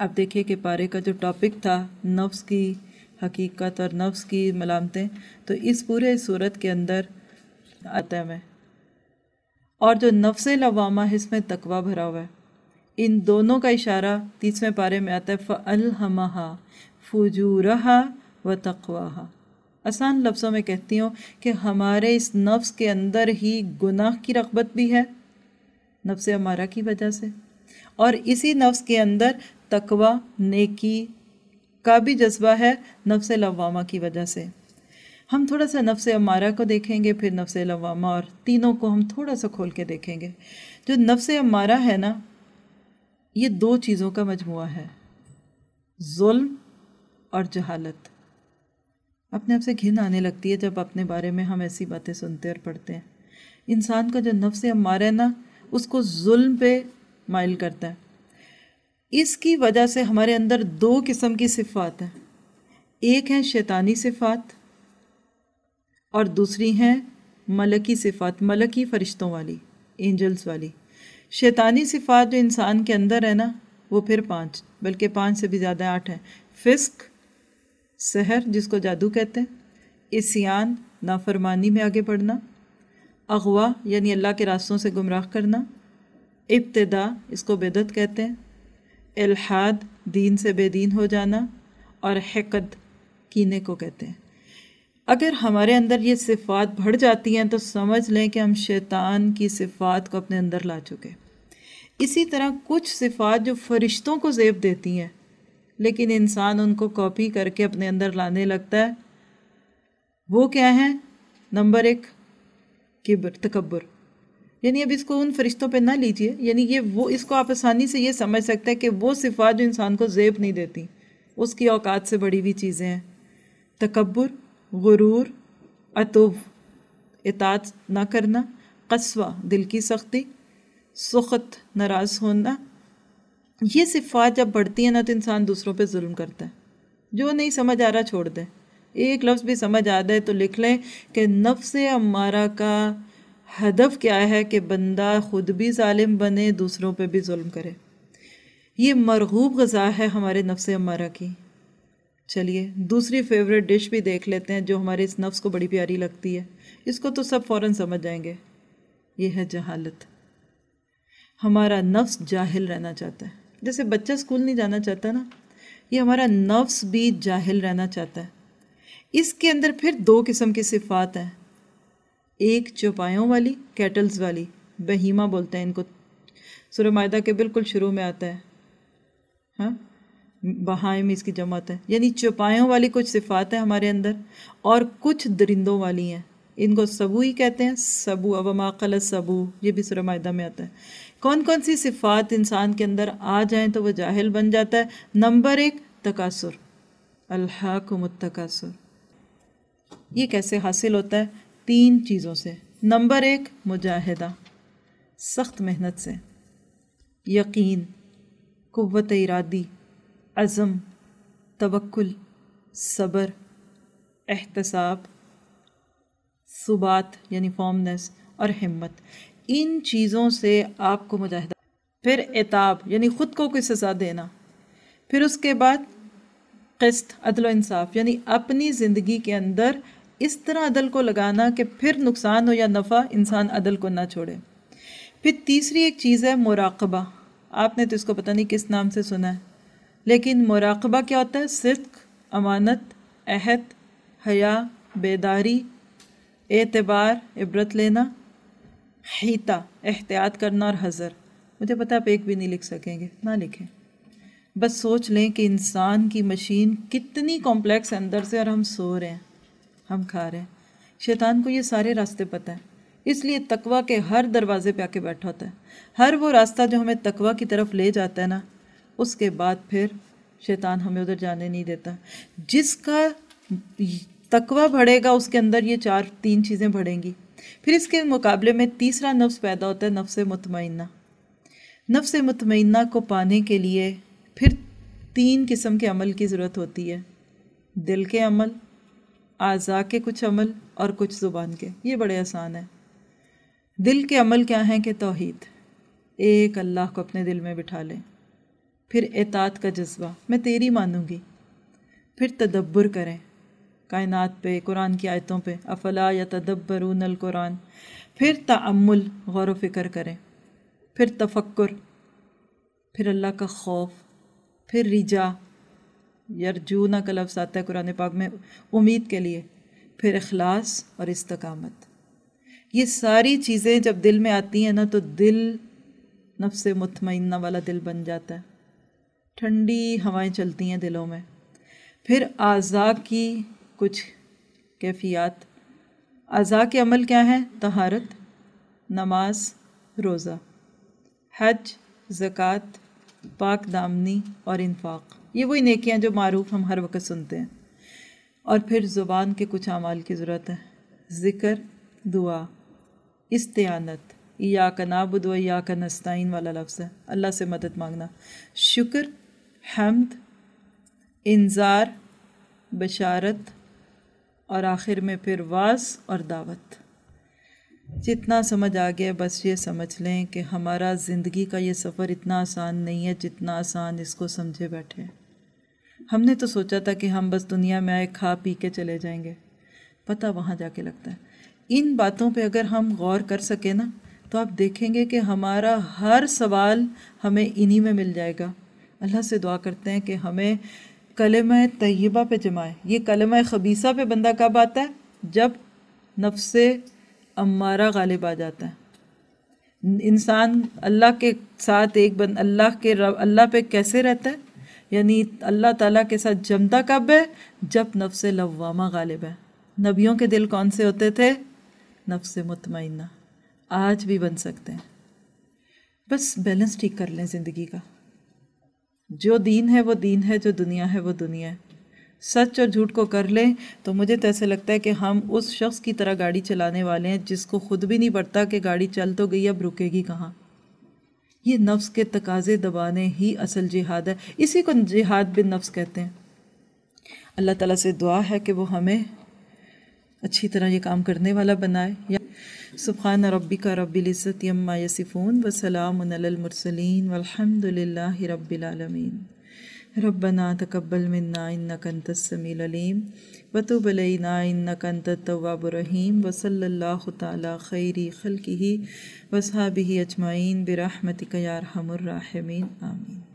आप देखिए कि पारे का जो टॉपिक था नफ्स की हकीकत और नफ्स की मलामतें तो इस पूरे सूरत के अंदर आता है मैं और जो नफ्स लवामा है इसमें तकवा भरा हुआ है इन दोनों का इशारा तीसवें पारे में आता है फ़ल हमा फजूरहा व तकवाहा आसान लफ्ज़ों में कहती हूँ कि हमारे इस नफ्स के अंदर ही गुनाह की रगबत भी है नफ्स हमारा की वजह से और इसी नफ्स के अंदर तकवा नेकी का भी जज्बा है नफ्स लवामा की वजह से हम थोड़ा सा नफ्स अमारा को देखेंगे फिर नफ्स लवामा और तीनों को हम थोड़ा सा खोल के देखेंगे जो नफ्स अमारा है ना ये दो चीज़ों का मजमु है जुल्म और जहालत अपने आप से घिन आने लगती है जब अपने बारे में हम ऐसी बातें सुनते और पढ़ते हैं इंसान का जो नफ्स अमारा है ना उसको जुल्म पे माइल करता है इसकी वजह से हमारे अंदर दो किस्म की सिफात हैं एक है शैतानी सिफात और दूसरी हैं मलकी सिफात मलकी फ़रिश्तों वाली एंजल्स वाली शैतानी सिफात जो इंसान के अंदर है ना वो फिर पांच बल्कि पांच से भी ज़्यादा आठ हैं फिस्क सहर जिसको जादू कहते हैं इसियान नाफरमानी में आगे बढ़ना अगवा यानी अल्लाह के रास्तों से गुमराह करना इब्तदा इसको बेदत कहते हैं इलाहाद दीन से बेदीन हो जाना और हकद कीने को कहते हैं अगर हमारे अंदर ये सिफ़ात बढ़ जाती हैं तो समझ लें कि हम शैतान की सिफ़ात को अपने अंदर ला चुके इसी तरह कुछ सिफ़ात जो फरिश्तों को जेब देती हैं लेकिन इंसान उनको कॉपी करके अपने अंदर लाने लगता है वो क्या है नंबर एक किबर तकबर यानी अब इसको उन फरिश्तों पे ना लीजिए यानी ये वो इसको आप आसानी से ये समझ सकते हैं कि वो सिफात जो इंसान को जेब नहीं देती उसकी औकात से बड़ी हुई चीज़ें हैं तकबर गुरूर अतुब इतात ना करना कस्वा दिल की सख्ती सुखत नाराज़ होना ये सिफात जब बढ़ती है ना तो इंसान दूसरों पर जुल्म करता है जो नहीं समझ आ रहा छोड़ दें एक लफ्ज़ भी समझ आ जाए तो लिख लें कि नफ्स हमारा का हदफ क्या है कि बंदा ख़ुद भी ालिम बने दूसरों पर भी म करे ये मरगूब गज़ा है हमारे नफ्स हमारा की चलिए दूसरी फेवरेट डिश भी देख लेते हैं जो हमारे इस नफ्स को बड़ी प्यारी लगती है इसको तो सब फ़ौर समझ जाएंगे ये है जहालत हमारा नफ्स जाहिल रहना चाहता है जैसे बच्चा स्कूल नहीं जाना चाहता ना ये हमारा नफ्स भी जाहिल रहना चाहता है इसके अंदर फिर दो किस्म की सिफात हैं एक चौपायों वाली कैटल्स वाली बहीमा बोलते हैं इनको सुरमायदा के बिल्कुल शुरू में आता है हाँ में इसकी जमात है यानी चौपायों वाली कुछ सिफात है हमारे अंदर और कुछ दरिंदों वाली हैं इनको सबू ही कहते हैं सबू अवमाकल सबू ये भी सुरमायदा में आता है कौन कौन सी सिफात इंसान के अंदर आ जाए तो वह जाहिल बन जाता है नंबर एक तकासुर अल्लाह को मुतकासुर ये कैसे हासिल होता है तीन चीज़ों से नंबर एक मुजाहिदा सख्त मेहनत से यकीन कुत इरादी अज़म तवक्ल सब्र एहतसाब सुबात यानी फॉर्मनेस और हिम्मत इन चीज़ों से आपको मुजाहिदा फिर एताब यानी ख़ुद को कोई सज़ा देना फिर उसके बाद किस्त अदल इंसाफ यानी अपनी ज़िंदगी के अंदर इस तरह अदल को लगाना कि फिर नुकसान हो या नफ़ा इंसान अदल को ना छोड़े फिर तीसरी एक चीज़ है मुराकबा आपने तो इसको पता नहीं किस नाम से सुना है लेकिन मुराकबा क्या होता है सिद्क अमानत अहद हया बेदारी एतबार इबरत लेना हीता एहतियात करना और हज़र मुझे पता आप एक भी नहीं लिख सकेंगे ना लिखें बस सोच लें कि इंसान की मशीन कितनी कॉम्प्लेक्स अंदर से और हम सो रहे हैं हम खा रहे हैं शैतान को ये सारे रास्ते पता है इसलिए तकवा के हर दरवाजे पे आके बैठा होता है हर वो रास्ता जो हमें तकवा की तरफ ले जाता है ना उसके बाद फिर शैतान हमें उधर जाने नहीं देता जिसका तकवा बढ़ेगा उसके अंदर ये चार तीन चीज़ें बढ़ेंगी फिर इसके मुकाबले में तीसरा नफ्स पैदा होता है नफ्स मुतमैना नफ्स मुतमैना को पाने के लिए फिर तीन किस्म के अमल की ज़रूरत होती है दिल के अमल आज़ा के कुछ अमल और कुछ ज़ुबान के ये बड़े आसान है दिल के अमल क्या हैं कि तोहद एक अल्लाह को अपने दिल में बिठा लें फिर एतात का जज्बा मैं तेरी मानूँगी फिर तदब्बर करें कायनात पे कुरान की आयतों पे अफला या तदब्बरून कुरान फिर तमुल गौर फिक्र करें फिर तफक्र फिर अल्लाह का खौफ फिर रिजा यरजूना का लफ्ज़ आता है कुरान पाक में उम्मीद के लिए फिर अखलास और इस्तकामत ये सारी चीज़ें जब दिल में आती हैं ना तो दिल नफ्स मुतमना वाला दिल बन जाता है ठंडी हवाएं चलती हैं दिलों में फिर आज़ा की कुछ कैफियत आज़ा के अमल क्या हैं तहारत नमाज रोज़ा हज ज़क़़त पाक दामनी और इन्फाक़ ये वही नेकियाँ जो मरूफ हम हर वक्त सुनते हैं और फिर ज़ुबान के कुछ अमाल की ज़रूरत है ज़िक्र दुआ इस्तानत या का नाबुद दुआ या का नस्ताइन वाला लफ्ज़ है अल्लाह से मदद मांगना शुक्र हमद इंजार बशारत और आखिर में फिर वास और दावत जितना समझ आ गया बस ये समझ लें कि हमारा ज़िंदगी का ये सफ़र इतना आसान नहीं है जितना आसान इसको समझे बैठे हैं हमने तो सोचा था कि हम बस दुनिया में आए खा पी के चले जाएंगे पता वहाँ जाके लगता है इन बातों पे अगर हम गौर कर सकें ना तो आप देखेंगे कि हमारा हर सवाल हमें इन्हीं में मिल जाएगा अल्लाह से दुआ करते हैं कि हमें कलम तय्यबा पे जमाए ये कलम खबीसा पे बंदा कब आता है जब नफ्स अम्मारा गालिब आ जाता है इंसान अल्लाह के साथ एक बन अल्लाह के अल्लाह पे कैसे रहता है यानी अल्लाह ताला के साथ जमता कब है जब नफ्स लवामा गालिब है नबियों के दिल कौन से होते थे नफ्स मुतमना आज भी बन सकते हैं बस बैलेंस ठीक कर लें ज़िंदगी का जो दीन है वो दीन है जो दुनिया है वो दुनिया है सच और झूठ को कर लें तो मुझे तो ऐसे लगता है कि हम उस शख्स की तरह गाड़ी चलाने वाले हैं जिसको खुद भी नहीं पड़ता कि गाड़ी चल तो गई अब रुकेगी कहाँ ये नफ्स के तकाजे दबाने ही असल जिहाद है इसी को जिहाद बिन नफ्स कहते हैं अल्लाह ताला से दुआ है कि वो हमें अच्छी तरह ये काम करने वाला बनाए या सुबहान रबी का रबिलज़त यम्मा यसिफ़ून वसलामसलिन वलहमदिल्ला रबालमीन ربنا تقبل منا إنك أنت السميع العليم وتب علينا إنك أنت التواب الرحيم وصلى الله تعالى خير خلقه وصحابه أجمعين برحمتك يا أرحم الراحمين آمين